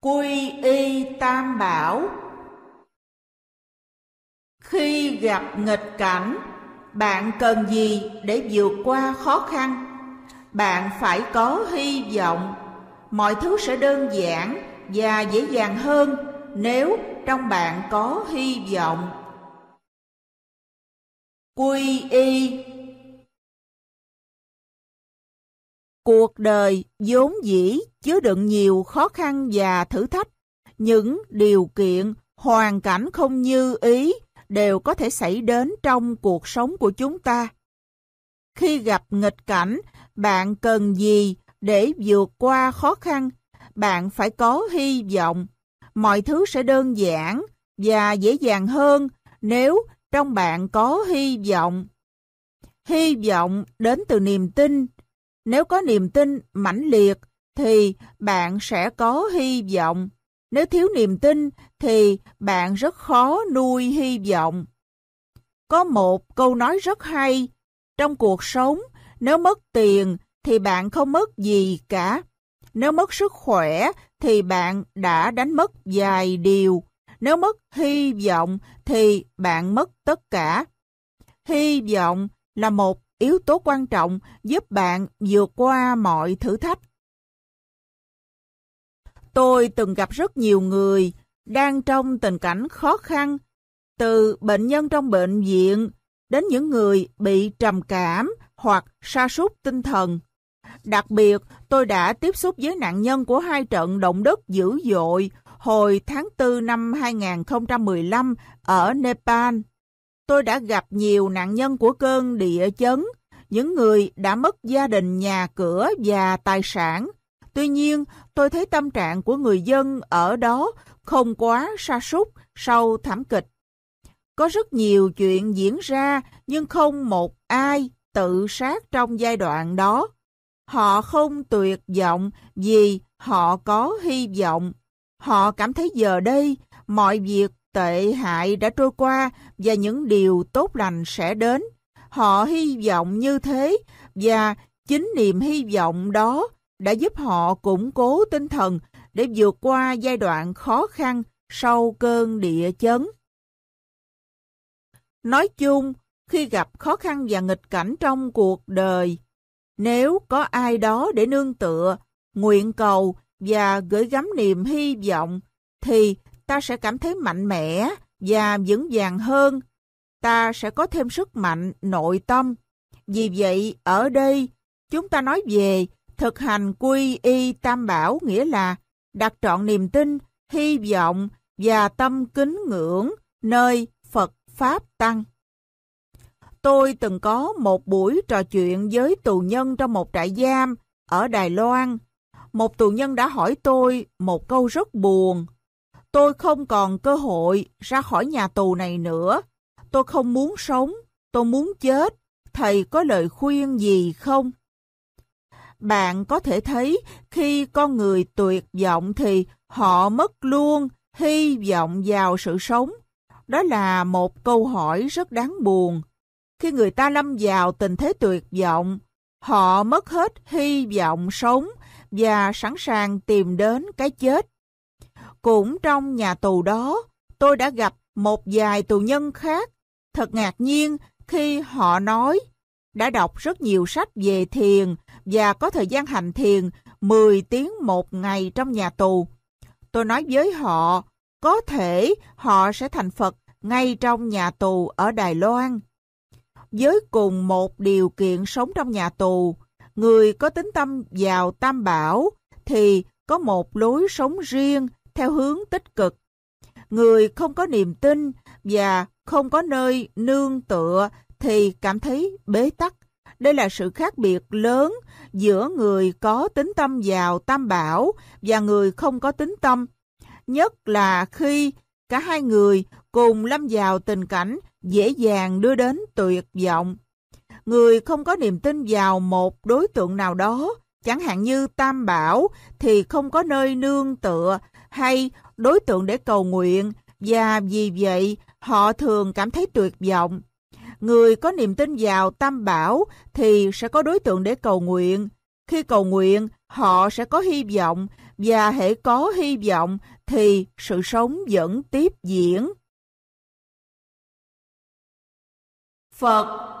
quy y tam bảo khi gặp nghịch cảnh bạn cần gì để vượt qua khó khăn bạn phải có hy vọng mọi thứ sẽ đơn giản và dễ dàng hơn nếu trong bạn có hy vọng quy y Cuộc đời vốn dĩ chứa đựng nhiều khó khăn và thử thách. Những điều kiện, hoàn cảnh không như ý đều có thể xảy đến trong cuộc sống của chúng ta. Khi gặp nghịch cảnh, bạn cần gì để vượt qua khó khăn? Bạn phải có hy vọng. Mọi thứ sẽ đơn giản và dễ dàng hơn nếu trong bạn có hy vọng. Hy vọng đến từ niềm tin nếu có niềm tin mãnh liệt thì bạn sẽ có hy vọng. Nếu thiếu niềm tin thì bạn rất khó nuôi hy vọng. Có một câu nói rất hay, trong cuộc sống nếu mất tiền thì bạn không mất gì cả. Nếu mất sức khỏe thì bạn đã đánh mất vài điều. Nếu mất hy vọng thì bạn mất tất cả. Hy vọng là một yếu tố quan trọng giúp bạn vượt qua mọi thử thách. Tôi từng gặp rất nhiều người đang trong tình cảnh khó khăn, từ bệnh nhân trong bệnh viện đến những người bị trầm cảm hoặc sa sút tinh thần. Đặc biệt, tôi đã tiếp xúc với nạn nhân của hai trận động đất dữ dội hồi tháng 4 năm 2015 ở Nepal tôi đã gặp nhiều nạn nhân của cơn địa chấn, những người đã mất gia đình, nhà cửa và tài sản. Tuy nhiên, tôi thấy tâm trạng của người dân ở đó không quá sa sút sau thảm kịch. Có rất nhiều chuyện diễn ra nhưng không một ai tự sát trong giai đoạn đó. Họ không tuyệt vọng vì họ có hy vọng. Họ cảm thấy giờ đây mọi việc tệ hại đã trôi qua và những điều tốt lành sẽ đến. Họ hy vọng như thế và chính niềm hy vọng đó đã giúp họ củng cố tinh thần để vượt qua giai đoạn khó khăn sau cơn địa chấn. Nói chung, khi gặp khó khăn và nghịch cảnh trong cuộc đời, nếu có ai đó để nương tựa, nguyện cầu và gửi gắm niềm hy vọng, thì ta sẽ cảm thấy mạnh mẽ và vững vàng hơn. Ta sẽ có thêm sức mạnh nội tâm. Vì vậy, ở đây, chúng ta nói về thực hành quy y tam bảo nghĩa là đặt trọn niềm tin, hy vọng và tâm kính ngưỡng nơi Phật Pháp Tăng. Tôi từng có một buổi trò chuyện với tù nhân trong một trại giam ở Đài Loan. Một tù nhân đã hỏi tôi một câu rất buồn. Tôi không còn cơ hội ra khỏi nhà tù này nữa. Tôi không muốn sống, tôi muốn chết. Thầy có lời khuyên gì không? Bạn có thể thấy khi con người tuyệt vọng thì họ mất luôn hy vọng vào sự sống. Đó là một câu hỏi rất đáng buồn. Khi người ta lâm vào tình thế tuyệt vọng, họ mất hết hy vọng sống và sẵn sàng tìm đến cái chết. Cũng trong nhà tù đó, tôi đã gặp một vài tù nhân khác. Thật ngạc nhiên khi họ nói đã đọc rất nhiều sách về thiền và có thời gian hành thiền 10 tiếng một ngày trong nhà tù. Tôi nói với họ, có thể họ sẽ thành Phật ngay trong nhà tù ở Đài Loan. Với cùng một điều kiện sống trong nhà tù, người có tính tâm vào Tam Bảo thì có một lối sống riêng theo hướng tích cực. Người không có niềm tin và không có nơi nương tựa thì cảm thấy bế tắc. Đây là sự khác biệt lớn giữa người có tính tâm giàu tam bảo và người không có tính tâm. Nhất là khi cả hai người cùng lâm vào tình cảnh dễ dàng đưa đến tuyệt vọng. Người không có niềm tin vào một đối tượng nào đó, chẳng hạn như tam bảo thì không có nơi nương tựa hay đối tượng để cầu nguyện và vì vậy họ thường cảm thấy tuyệt vọng. Người có niềm tin vào tam bảo thì sẽ có đối tượng để cầu nguyện. Khi cầu nguyện, họ sẽ có hy vọng và hễ có hy vọng thì sự sống vẫn tiếp diễn. Phật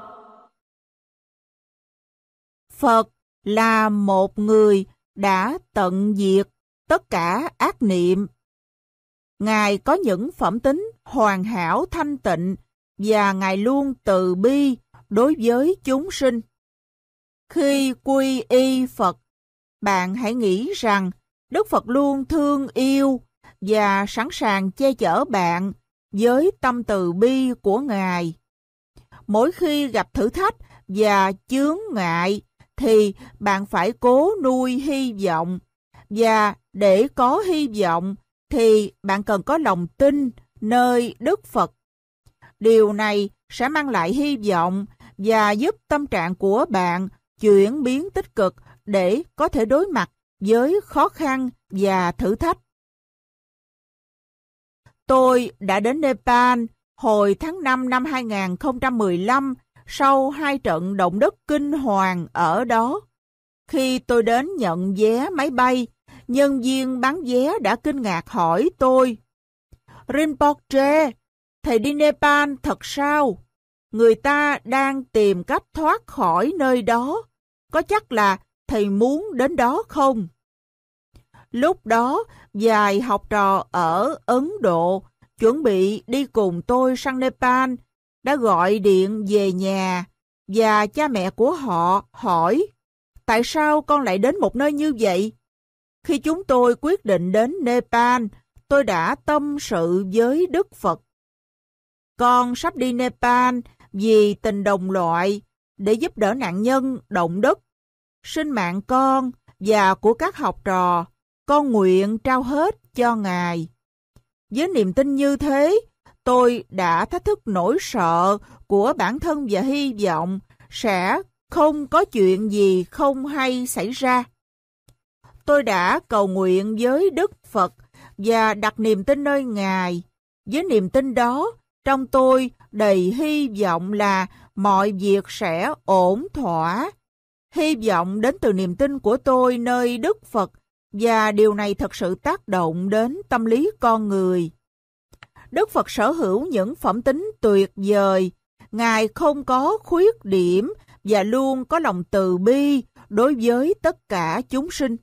Phật là một người đã tận diệt tất cả ác niệm. Ngài có những phẩm tính hoàn hảo thanh tịnh và Ngài luôn từ bi đối với chúng sinh. Khi quy y Phật, bạn hãy nghĩ rằng Đức Phật luôn thương yêu và sẵn sàng che chở bạn với tâm từ bi của Ngài. Mỗi khi gặp thử thách và chướng ngại thì bạn phải cố nuôi hy vọng và để có hy vọng thì bạn cần có lòng tin nơi Đức Phật. Điều này sẽ mang lại hy vọng và giúp tâm trạng của bạn chuyển biến tích cực để có thể đối mặt với khó khăn và thử thách. Tôi đã đến Nepal hồi tháng 5 năm 2015 sau hai trận động đất kinh hoàng ở đó. Khi tôi đến nhận vé máy bay, nhân viên bán vé đã kinh ngạc hỏi tôi. Rinpoche, thầy đi Nepal thật sao? Người ta đang tìm cách thoát khỏi nơi đó. Có chắc là thầy muốn đến đó không? Lúc đó, vài học trò ở Ấn Độ chuẩn bị đi cùng tôi sang Nepal đã gọi điện về nhà và cha mẹ của họ hỏi tại sao con lại đến một nơi như vậy? Khi chúng tôi quyết định đến Nepal, tôi đã tâm sự với Đức Phật. Con sắp đi Nepal vì tình đồng loại để giúp đỡ nạn nhân động đất. Sinh mạng con và của các học trò, con nguyện trao hết cho Ngài. Với niềm tin như thế, tôi đã thách thức nỗi sợ của bản thân và hy vọng sẽ không có chuyện gì không hay xảy ra tôi đã cầu nguyện với Đức Phật và đặt niềm tin nơi Ngài. Với niềm tin đó, trong tôi đầy hy vọng là mọi việc sẽ ổn thỏa. Hy vọng đến từ niềm tin của tôi nơi Đức Phật và điều này thật sự tác động đến tâm lý con người. Đức Phật sở hữu những phẩm tính tuyệt vời, Ngài không có khuyết điểm và luôn có lòng từ bi đối với tất cả chúng sinh.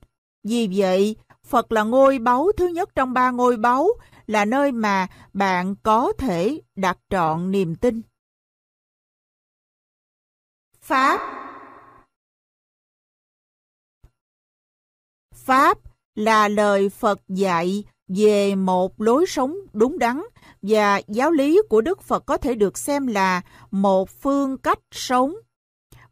Vì vậy, Phật là ngôi báu thứ nhất trong ba ngôi báu, là nơi mà bạn có thể đặt trọn niềm tin. Pháp Pháp là lời Phật dạy về một lối sống đúng đắn và giáo lý của Đức Phật có thể được xem là một phương cách sống.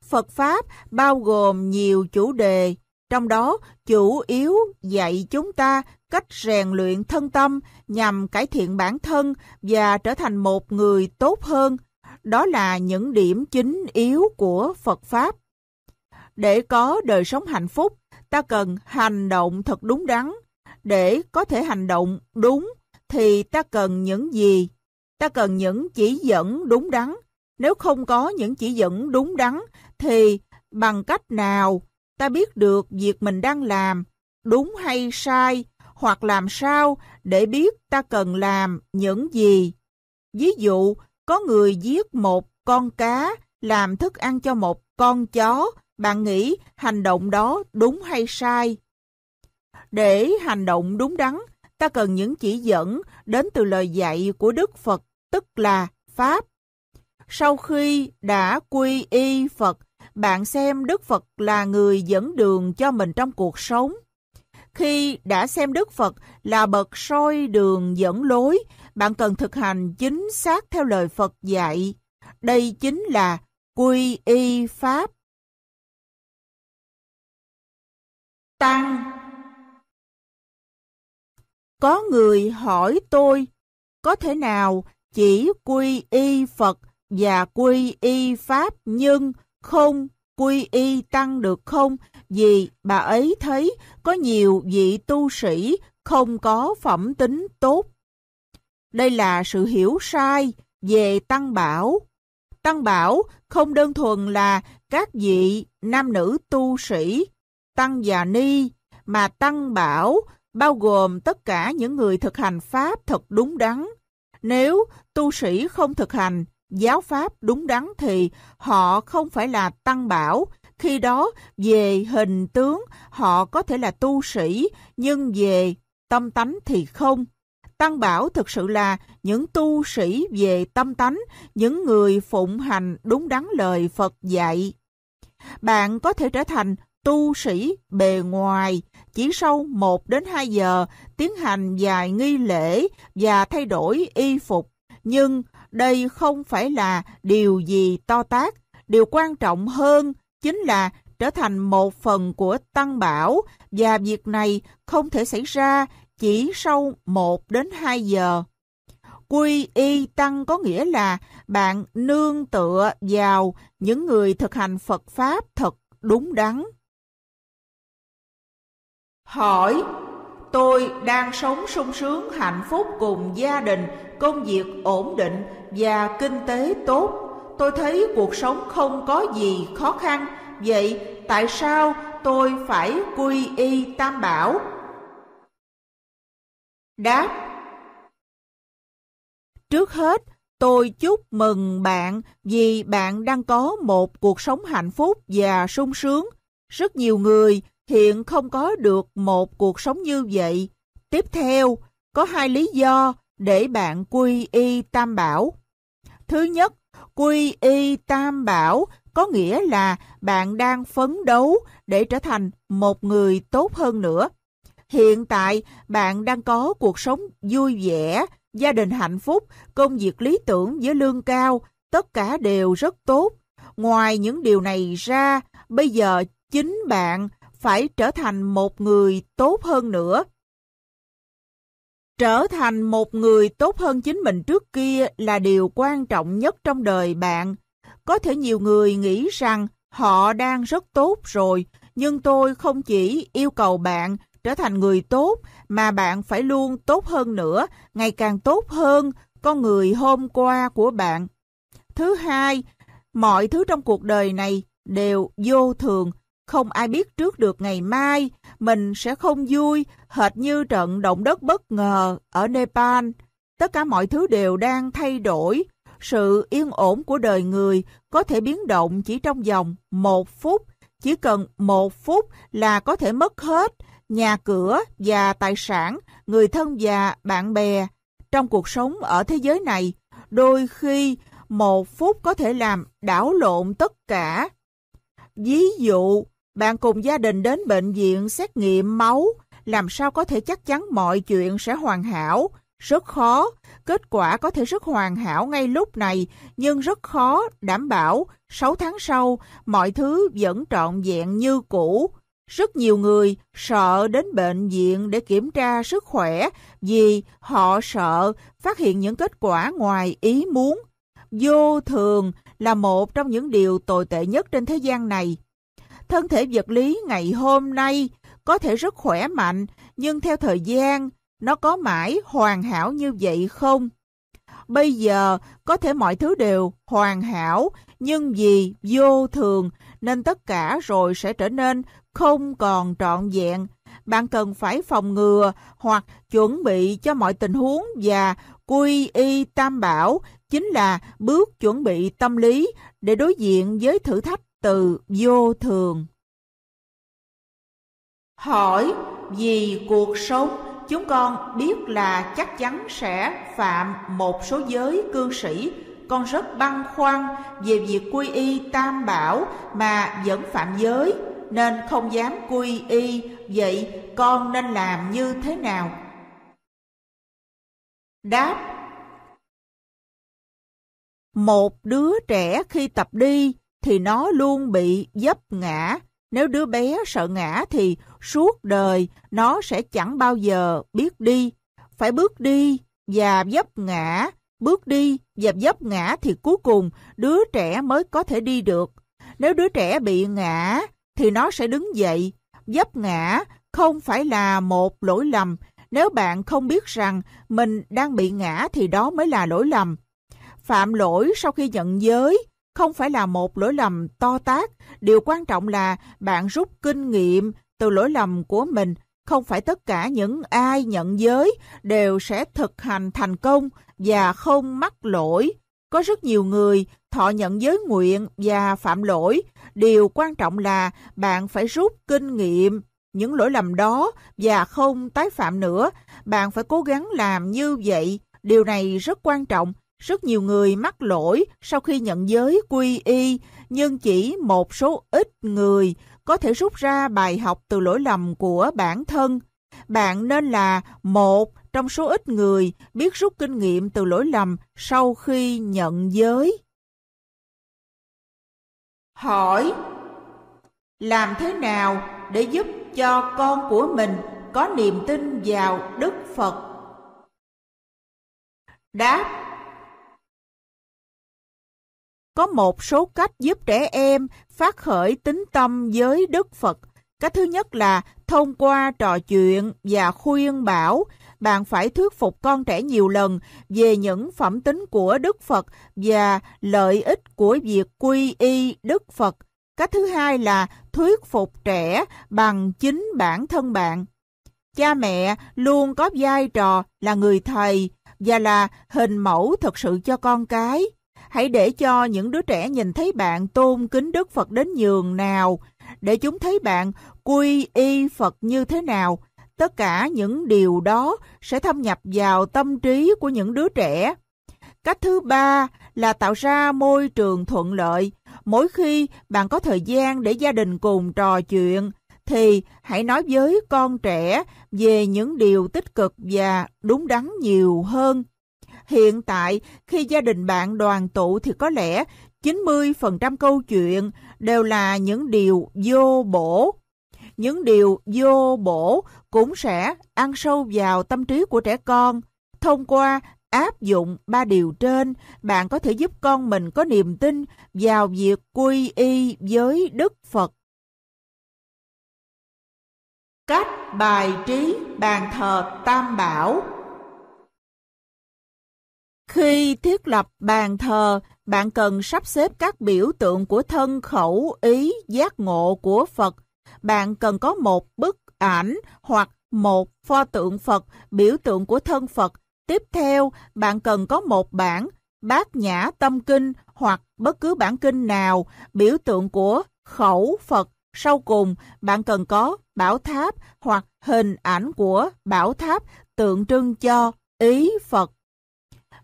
Phật Pháp bao gồm nhiều chủ đề trong đó, chủ yếu dạy chúng ta cách rèn luyện thân tâm nhằm cải thiện bản thân và trở thành một người tốt hơn. Đó là những điểm chính yếu của Phật Pháp. Để có đời sống hạnh phúc, ta cần hành động thật đúng đắn. Để có thể hành động đúng thì ta cần những gì? Ta cần những chỉ dẫn đúng đắn. Nếu không có những chỉ dẫn đúng đắn thì bằng cách nào ta biết được việc mình đang làm đúng hay sai hoặc làm sao để biết ta cần làm những gì. Ví dụ, có người giết một con cá làm thức ăn cho một con chó, bạn nghĩ hành động đó đúng hay sai? Để hành động đúng đắn, ta cần những chỉ dẫn đến từ lời dạy của Đức Phật, tức là Pháp. Sau khi đã quy y Phật bạn xem Đức Phật là người dẫn đường cho mình trong cuộc sống. Khi đã xem Đức Phật là bậc soi đường dẫn lối, bạn cần thực hành chính xác theo lời Phật dạy. Đây chính là quy y Pháp. Tăng Có người hỏi tôi, có thể nào chỉ quy y Phật và quy y Pháp nhưng không quy y tăng được không vì bà ấy thấy có nhiều vị tu sĩ không có phẩm tính tốt. Đây là sự hiểu sai về Tăng Bảo. Tăng Bảo không đơn thuần là các vị nam nữ tu sĩ, Tăng Già Ni, mà Tăng Bảo bao gồm tất cả những người thực hành Pháp thật đúng đắn. Nếu tu sĩ không thực hành giáo pháp đúng đắn thì họ không phải là tăng bảo. Khi đó, về hình tướng, họ có thể là tu sĩ, nhưng về tâm tánh thì không. Tăng bảo thực sự là những tu sĩ về tâm tánh, những người phụng hành đúng đắn lời Phật dạy. Bạn có thể trở thành tu sĩ bề ngoài, chỉ sau 1 đến 2 giờ tiến hành vài nghi lễ và thay đổi y phục, nhưng đây không phải là điều gì to tát. Điều quan trọng hơn chính là trở thành một phần của tăng bảo và việc này không thể xảy ra chỉ sau 1 đến 2 giờ. Quy y tăng có nghĩa là bạn nương tựa vào những người thực hành Phật Pháp thật đúng đắn. Hỏi, tôi đang sống sung sướng hạnh phúc cùng gia đình, công việc ổn định và kinh tế tốt. Tôi thấy cuộc sống không có gì khó khăn, vậy tại sao tôi phải quy y Tam Bảo? Đáp Trước hết, tôi chúc mừng bạn vì bạn đang có một cuộc sống hạnh phúc và sung sướng. Rất nhiều người hiện không có được một cuộc sống như vậy. Tiếp theo, có hai lý do để bạn quy y Tam Bảo. Thứ nhất, quy y tam bảo có nghĩa là bạn đang phấn đấu để trở thành một người tốt hơn nữa. Hiện tại, bạn đang có cuộc sống vui vẻ, gia đình hạnh phúc, công việc lý tưởng với lương cao, tất cả đều rất tốt. Ngoài những điều này ra, bây giờ chính bạn phải trở thành một người tốt hơn nữa. Trở thành một người tốt hơn chính mình trước kia là điều quan trọng nhất trong đời bạn. Có thể nhiều người nghĩ rằng họ đang rất tốt rồi, nhưng tôi không chỉ yêu cầu bạn trở thành người tốt mà bạn phải luôn tốt hơn nữa, ngày càng tốt hơn con người hôm qua của bạn. Thứ hai, mọi thứ trong cuộc đời này đều vô thường, không ai biết trước được ngày mai, mình sẽ không vui, hệt như trận động đất bất ngờ ở Nepal. Tất cả mọi thứ đều đang thay đổi. Sự yên ổn của đời người có thể biến động chỉ trong vòng một phút. Chỉ cần một phút là có thể mất hết nhà cửa và tài sản, người thân và bạn bè. Trong cuộc sống ở thế giới này, đôi khi một phút có thể làm đảo lộn tất cả. Ví dụ, bạn cùng gia đình đến bệnh viện xét nghiệm máu, làm sao có thể chắc chắn mọi chuyện sẽ hoàn hảo? Rất khó, kết quả có thể rất hoàn hảo ngay lúc này, nhưng rất khó đảm bảo 6 tháng sau mọi thứ vẫn trọn vẹn như cũ. Rất nhiều người sợ đến bệnh viện để kiểm tra sức khỏe vì họ sợ phát hiện những kết quả ngoài ý muốn. Vô thường là một trong những điều tồi tệ nhất trên thế gian này thân thể vật lý ngày hôm nay có thể rất khỏe mạnh, nhưng theo thời gian, nó có mãi hoàn hảo như vậy không? Bây giờ, có thể mọi thứ đều hoàn hảo, nhưng vì vô thường nên tất cả rồi sẽ trở nên không còn trọn vẹn. Bạn cần phải phòng ngừa hoặc chuẩn bị cho mọi tình huống và quy y tam bảo chính là bước chuẩn bị tâm lý để đối diện với thử thách từ vô thường. Hỏi vì cuộc sống chúng con biết là chắc chắn sẽ phạm một số giới cư sĩ con rất băn khoăn về việc quy y tam bảo mà vẫn phạm giới nên không dám quy y vậy con nên làm như thế nào đáp một đứa trẻ khi tập đi thì nó luôn bị dấp ngã. Nếu đứa bé sợ ngã thì suốt đời nó sẽ chẳng bao giờ biết đi. Phải bước đi và dấp ngã, bước đi và dấp ngã thì cuối cùng đứa trẻ mới có thể đi được. Nếu đứa trẻ bị ngã thì nó sẽ đứng dậy. Dấp ngã không phải là một lỗi lầm. Nếu bạn không biết rằng mình đang bị ngã thì đó mới là lỗi lầm. Phạm lỗi sau khi nhận giới không phải là một lỗi lầm to tác. Điều quan trọng là bạn rút kinh nghiệm từ lỗi lầm của mình. Không phải tất cả những ai nhận giới đều sẽ thực hành thành công và không mắc lỗi. Có rất nhiều người thọ nhận giới nguyện và phạm lỗi. Điều quan trọng là bạn phải rút kinh nghiệm những lỗi lầm đó và không tái phạm nữa. Bạn phải cố gắng làm như vậy. Điều này rất quan trọng rất nhiều người mắc lỗi sau khi nhận giới quy y, nhưng chỉ một số ít người có thể rút ra bài học từ lỗi lầm của bản thân. Bạn nên là một trong số ít người biết rút kinh nghiệm từ lỗi lầm sau khi nhận giới. Hỏi Làm thế nào để giúp cho con của mình có niềm tin vào Đức Phật? Đáp có một số cách giúp trẻ em phát khởi tính tâm với Đức Phật. Cách thứ nhất là thông qua trò chuyện và khuyên bảo, bạn phải thuyết phục con trẻ nhiều lần về những phẩm tính của Đức Phật và lợi ích của việc quy y Đức Phật. Cách thứ hai là thuyết phục trẻ bằng chính bản thân bạn. Cha mẹ luôn có vai trò là người thầy và là hình mẫu thực sự cho con cái. Hãy để cho những đứa trẻ nhìn thấy bạn tôn kính Đức Phật đến nhường nào, để chúng thấy bạn quy y Phật như thế nào. Tất cả những điều đó sẽ thâm nhập vào tâm trí của những đứa trẻ. Cách thứ ba là tạo ra môi trường thuận lợi. Mỗi khi bạn có thời gian để gia đình cùng trò chuyện, thì hãy nói với con trẻ về những điều tích cực và đúng đắn nhiều hơn. Hiện tại, khi gia đình bạn đoàn tụ thì có lẽ 90% câu chuyện đều là những điều vô bổ. Những điều vô bổ cũng sẽ ăn sâu vào tâm trí của trẻ con. Thông qua áp dụng ba điều trên, bạn có thể giúp con mình có niềm tin vào việc quy y với Đức Phật. Cách bài trí bàn thờ Tam Bảo khi thiết lập bàn thờ, bạn cần sắp xếp các biểu tượng của thân khẩu ý giác ngộ của Phật. Bạn cần có một bức ảnh hoặc một pho tượng Phật, biểu tượng của thân Phật. Tiếp theo, bạn cần có một bản bát nhã tâm kinh hoặc bất cứ bản kinh nào, biểu tượng của khẩu Phật. Sau cùng, bạn cần có bảo tháp hoặc hình ảnh của bảo tháp tượng trưng cho ý Phật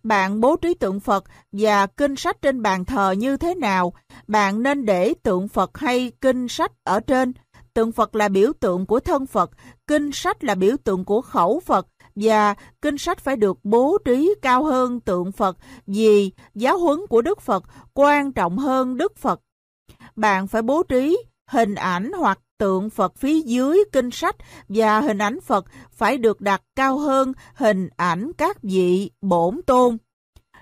bạn bố trí tượng Phật và kinh sách trên bàn thờ như thế nào. Bạn nên để tượng Phật hay kinh sách ở trên. Tượng Phật là biểu tượng của thân Phật, kinh sách là biểu tượng của khẩu Phật và kinh sách phải được bố trí cao hơn tượng Phật vì giáo huấn của Đức Phật quan trọng hơn Đức Phật. Bạn phải bố trí hình ảnh hoặc tượng Phật phía dưới kinh sách và hình ảnh Phật phải được đặt cao hơn hình ảnh các vị bổn tôn.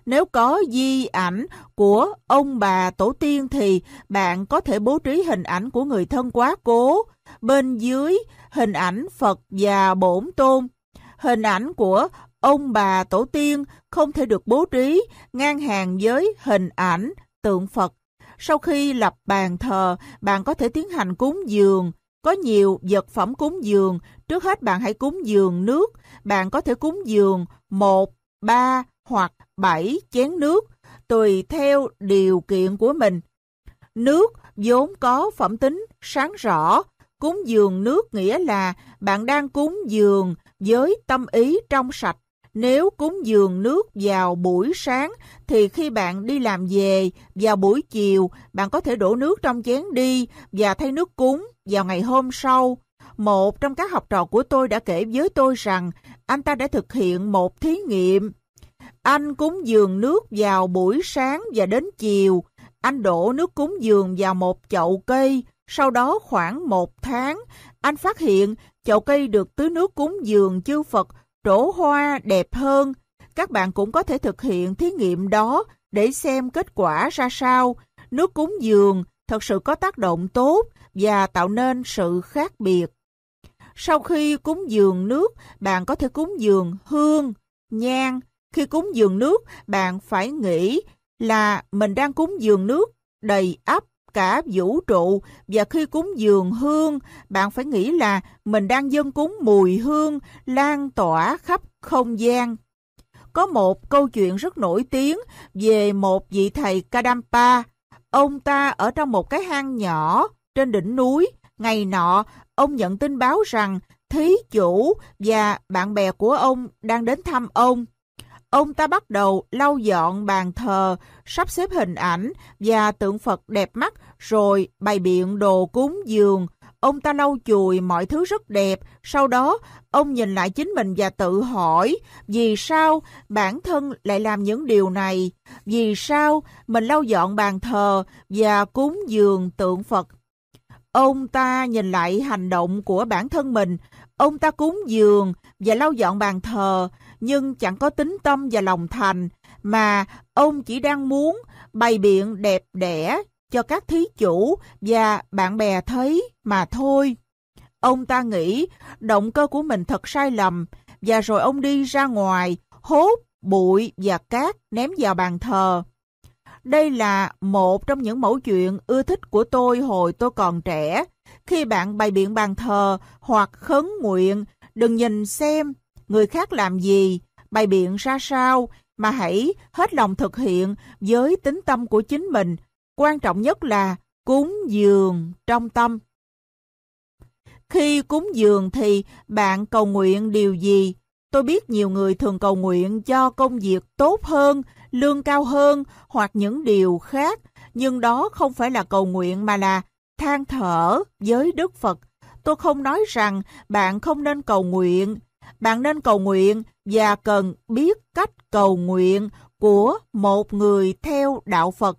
Nếu có di ảnh của ông bà tổ tiên thì bạn có thể bố trí hình ảnh của người thân quá cố bên dưới hình ảnh Phật và bổn tôn. Hình ảnh của ông bà tổ tiên không thể được bố trí ngang hàng với hình ảnh tượng Phật sau khi lập bàn thờ, bạn có thể tiến hành cúng dường. Có nhiều vật phẩm cúng dường. Trước hết bạn hãy cúng dường nước. Bạn có thể cúng dường 1, 3 hoặc 7 chén nước, tùy theo điều kiện của mình. Nước vốn có phẩm tính sáng rõ. Cúng dường nước nghĩa là bạn đang cúng dường với tâm ý trong sạch nếu cúng dường nước vào buổi sáng thì khi bạn đi làm về vào buổi chiều bạn có thể đổ nước trong chén đi và thay nước cúng vào ngày hôm sau. Một trong các học trò của tôi đã kể với tôi rằng anh ta đã thực hiện một thí nghiệm. Anh cúng dường nước vào buổi sáng và đến chiều. Anh đổ nước cúng dường vào một chậu cây. Sau đó khoảng một tháng, anh phát hiện chậu cây được tưới nước cúng dường chư Phật rổ hoa đẹp hơn. Các bạn cũng có thể thực hiện thí nghiệm đó để xem kết quả ra sao. Nước cúng dường thật sự có tác động tốt và tạo nên sự khác biệt. Sau khi cúng dường nước, bạn có thể cúng dường hương, nhang. Khi cúng dường nước, bạn phải nghĩ là mình đang cúng dường nước đầy ắp cả vũ trụ và khi cúng dường hương, bạn phải nghĩ là mình đang dâng cúng mùi hương lan tỏa khắp không gian. Có một câu chuyện rất nổi tiếng về một vị thầy Kadampa. Ông ta ở trong một cái hang nhỏ trên đỉnh núi. Ngày nọ, ông nhận tin báo rằng thí chủ và bạn bè của ông đang đến thăm ông ông ta bắt đầu lau dọn bàn thờ, sắp xếp hình ảnh và tượng Phật đẹp mắt rồi bày biện đồ cúng dường. Ông ta lau chùi mọi thứ rất đẹp, sau đó ông nhìn lại chính mình và tự hỏi vì sao bản thân lại làm những điều này, vì sao mình lau dọn bàn thờ và cúng dường tượng Phật. Ông ta nhìn lại hành động của bản thân mình, ông ta cúng dường và lau dọn bàn thờ nhưng chẳng có tính tâm và lòng thành mà ông chỉ đang muốn bày biện đẹp đẽ cho các thí chủ và bạn bè thấy mà thôi. Ông ta nghĩ động cơ của mình thật sai lầm và rồi ông đi ra ngoài hốt bụi và cát ném vào bàn thờ. Đây là một trong những mẫu chuyện ưa thích của tôi hồi tôi còn trẻ. Khi bạn bày biện bàn thờ hoặc khấn nguyện, đừng nhìn xem người khác làm gì, bày biện ra sao, mà hãy hết lòng thực hiện với tính tâm của chính mình Quan trọng nhất là cúng dường trong tâm. Khi cúng dường thì bạn cầu nguyện điều gì? Tôi biết nhiều người thường cầu nguyện cho công việc tốt hơn, lương cao hơn hoặc những điều khác, nhưng đó không phải là cầu nguyện mà là than thở với Đức Phật. Tôi không nói rằng bạn không nên cầu nguyện, bạn nên cầu nguyện và cần biết cách cầu nguyện của một người theo đạo Phật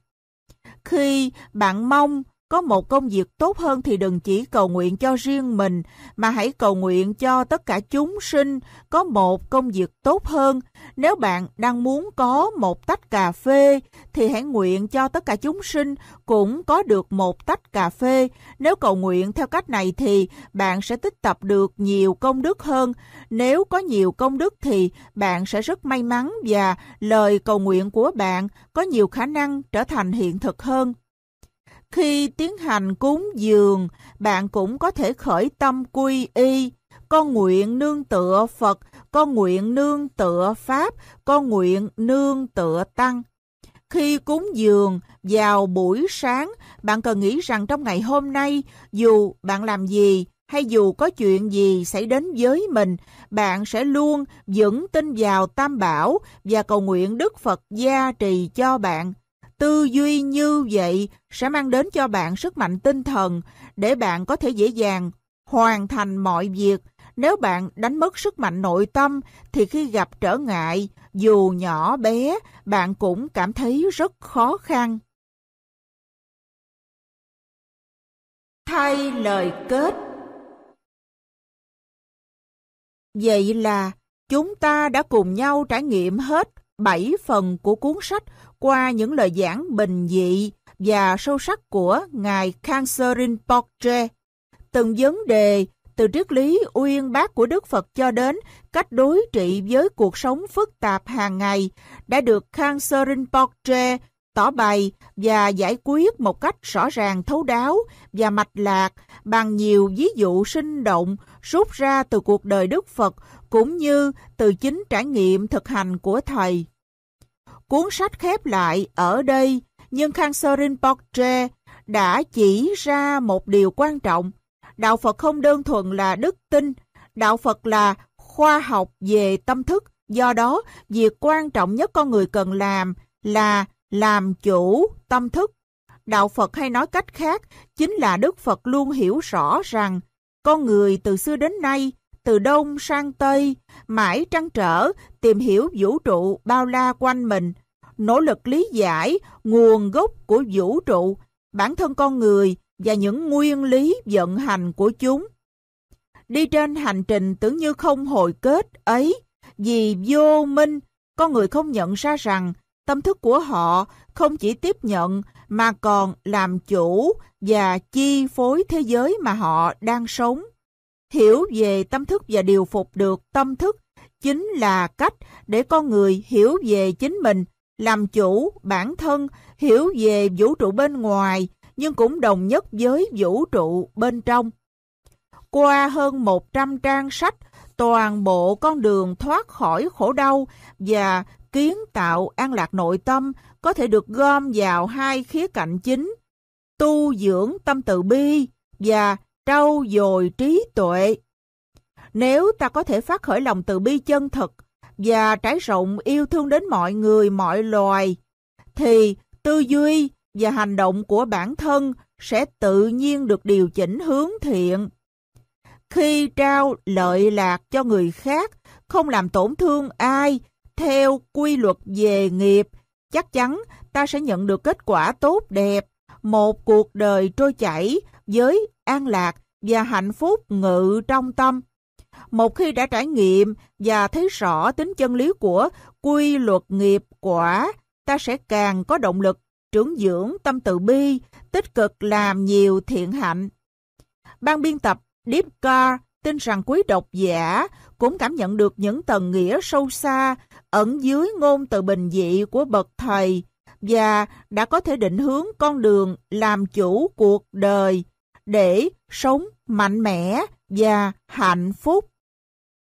khi bạn mong có một công việc tốt hơn thì đừng chỉ cầu nguyện cho riêng mình, mà hãy cầu nguyện cho tất cả chúng sinh có một công việc tốt hơn. Nếu bạn đang muốn có một tách cà phê, thì hãy nguyện cho tất cả chúng sinh cũng có được một tách cà phê. Nếu cầu nguyện theo cách này thì bạn sẽ tích tập được nhiều công đức hơn. Nếu có nhiều công đức thì bạn sẽ rất may mắn và lời cầu nguyện của bạn có nhiều khả năng trở thành hiện thực hơn khi tiến hành cúng dường, bạn cũng có thể khởi tâm quy y. Con nguyện nương tựa Phật, con nguyện nương tựa Pháp, con nguyện nương tựa Tăng. Khi cúng dường vào buổi sáng, bạn cần nghĩ rằng trong ngày hôm nay, dù bạn làm gì hay dù có chuyện gì xảy đến với mình, bạn sẽ luôn vững tin vào Tam Bảo và cầu nguyện Đức Phật gia trì cho bạn. Tư duy như vậy sẽ mang đến cho bạn sức mạnh tinh thần để bạn có thể dễ dàng hoàn thành mọi việc. Nếu bạn đánh mất sức mạnh nội tâm thì khi gặp trở ngại, dù nhỏ bé, bạn cũng cảm thấy rất khó khăn. Thay lời kết Vậy là chúng ta đã cùng nhau trải nghiệm hết 7 phần của cuốn sách qua những lời giảng bình dị và sâu sắc của Ngài Kanser Rinpoche. Từng vấn đề từ triết lý uyên bác của Đức Phật cho đến cách đối trị với cuộc sống phức tạp hàng ngày đã được Kanser Rinpoche tỏ bày và giải quyết một cách rõ ràng thấu đáo và mạch lạc bằng nhiều ví dụ sinh động rút ra từ cuộc đời Đức Phật cũng như từ chính trải nghiệm thực hành của Thầy. Cuốn sách khép lại ở đây, nhưng Khang Rinpoche đã chỉ ra một điều quan trọng. Đạo Phật không đơn thuần là đức tin, đạo Phật là khoa học về tâm thức. Do đó, việc quan trọng nhất con người cần làm là làm chủ tâm thức. Đạo Phật hay nói cách khác, chính là Đức Phật luôn hiểu rõ rằng con người từ xưa đến nay từ đông sang tây, mãi trăn trở tìm hiểu vũ trụ bao la quanh mình, nỗ lực lý giải nguồn gốc của vũ trụ, bản thân con người và những nguyên lý vận hành của chúng. Đi trên hành trình tưởng như không hồi kết ấy, vì vô minh, con người không nhận ra rằng tâm thức của họ không chỉ tiếp nhận mà còn làm chủ và chi phối thế giới mà họ đang sống hiểu về tâm thức và điều phục được tâm thức chính là cách để con người hiểu về chính mình, làm chủ bản thân, hiểu về vũ trụ bên ngoài nhưng cũng đồng nhất với vũ trụ bên trong. Qua hơn một trăm trang sách, toàn bộ con đường thoát khỏi khổ đau và kiến tạo an lạc nội tâm có thể được gom vào hai khía cạnh chính, tu dưỡng tâm từ bi và trau dồi trí tuệ. Nếu ta có thể phát khởi lòng từ bi chân thực và trải rộng yêu thương đến mọi người, mọi loài, thì tư duy và hành động của bản thân sẽ tự nhiên được điều chỉnh hướng thiện. Khi trao lợi lạc cho người khác, không làm tổn thương ai, theo quy luật về nghiệp, chắc chắn ta sẽ nhận được kết quả tốt đẹp, một cuộc đời trôi chảy giới, an lạc và hạnh phúc ngự trong tâm. Một khi đã trải nghiệm và thấy rõ tính chân lý của quy luật nghiệp quả, ta sẽ càng có động lực trưởng dưỡng tâm từ bi, tích cực làm nhiều thiện hạnh. Ban biên tập Deep Car tin rằng quý độc giả cũng cảm nhận được những tầng nghĩa sâu xa ẩn dưới ngôn từ bình dị của bậc thầy và đã có thể định hướng con đường làm chủ cuộc đời để sống mạnh mẽ và hạnh phúc